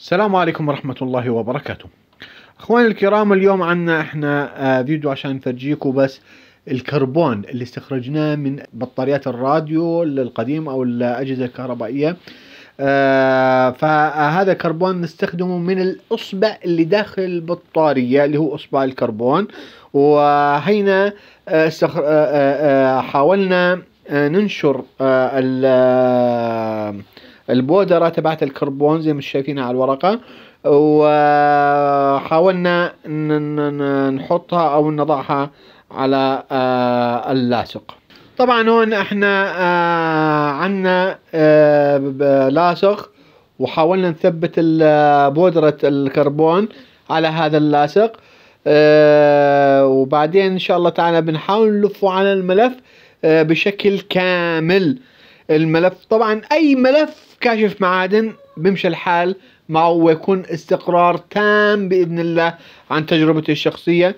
السلام عليكم ورحمة الله وبركاته اخواني الكرام اليوم عنا احنا آه، فيديو عشان نفرجيكم بس الكربون اللي استخرجناه من بطاريات الراديو القديم او الاجهزة الكهربائية آه، فهذا الكربون نستخدمه من الاصبع اللي داخل البطاريه اللي هو اصبع الكربون وهنا آه، حاولنا آه، ننشر آه، آه، البودره تبعت الكربون زي ما شايفينها على الورقه وحاولنا نحطها او نضعها على اللاصق طبعا هون احنا عندنا لاصق وحاولنا نثبت بودرة الكربون على هذا اللاصق وبعدين ان شاء الله تعالى بنحاول نلفه على الملف آه، بشكل كامل الملف طبعا اي ملف كاشف معادن بيمشي الحال معه ويكون استقرار تام باذن الله عن تجربتي الشخصيه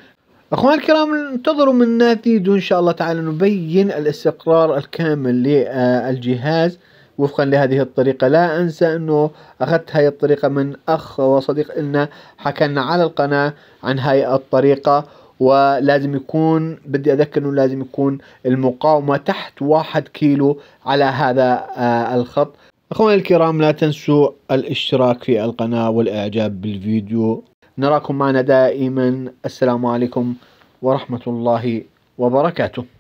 اخوان الكرام انتظروا منا فيديو ان شاء الله تعالى نبين الاستقرار الكامل للجهاز وفقا لهذه الطريقة لا أنسى أنه أخذت هاي الطريقة من أخ وصديق إلنا حكى لنا على القناة عن هاي الطريقة ولازم يكون بدي اذكر انه لازم يكون المقاومه تحت واحد كيلو على هذا آه، الخط اخواني الكرام لا تنسوا الاشتراك في القناه والاعجاب بالفيديو نراكم معنا دائما السلام عليكم ورحمه الله وبركاته